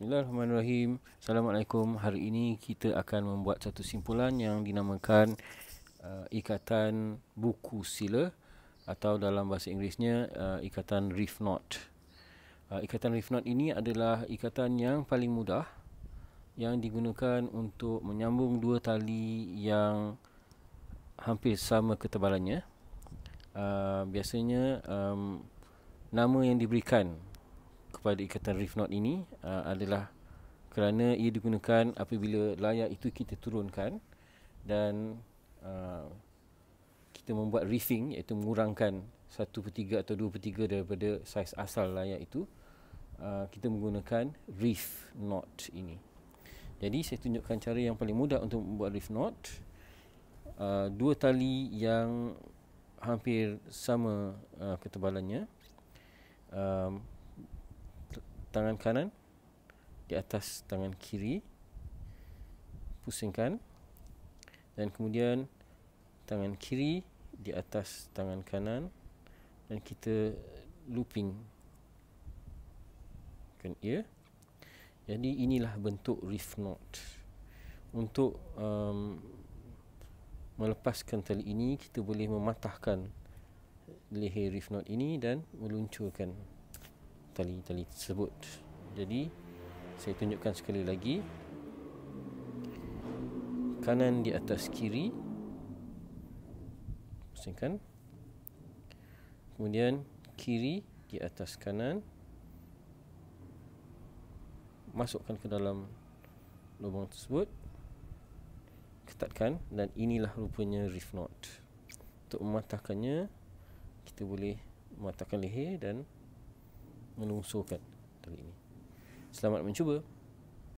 Bismillahirrahmanirrahim. Assalamualaikum. Hari ini kita akan membuat satu simpulan yang dinamakan uh, ikatan buku sila atau dalam bahasa Inggerisnya uh, ikatan reef knot. Uh, ikatan reef knot ini adalah ikatan yang paling mudah yang digunakan untuk menyambung dua tali yang hampir sama ketebalannya. Uh, biasanya um, nama yang diberikan kepada ikatan reef knot ini uh, adalah kerana ia digunakan apabila layar itu kita turunkan dan uh, kita membuat reefing iaitu mengurangkan 1/3 atau 2/3 daripada saiz asal layar itu uh, kita menggunakan reef knot ini. Jadi saya tunjukkan cara yang paling mudah untuk membuat reef knot. Uh, dua tali yang hampir sama uh, ketebalannya. Um, tangan kanan di atas tangan kiri pusingkan dan kemudian tangan kiri di atas tangan kanan dan kita looping kan ya jadi inilah bentuk reef knot untuk um, melepaskan tali ini kita boleh mematahkan leher reef knot ini dan meluncurkan tali-tali tersebut jadi saya tunjukkan sekali lagi kanan di atas kiri pusingkan kemudian kiri di atas kanan masukkan ke dalam lubang tersebut ketatkan dan inilah rupanya reef knot untuk mematahkannya kita boleh mematahkan leher dan melungsurkan tarik ini. Selamat mencuba.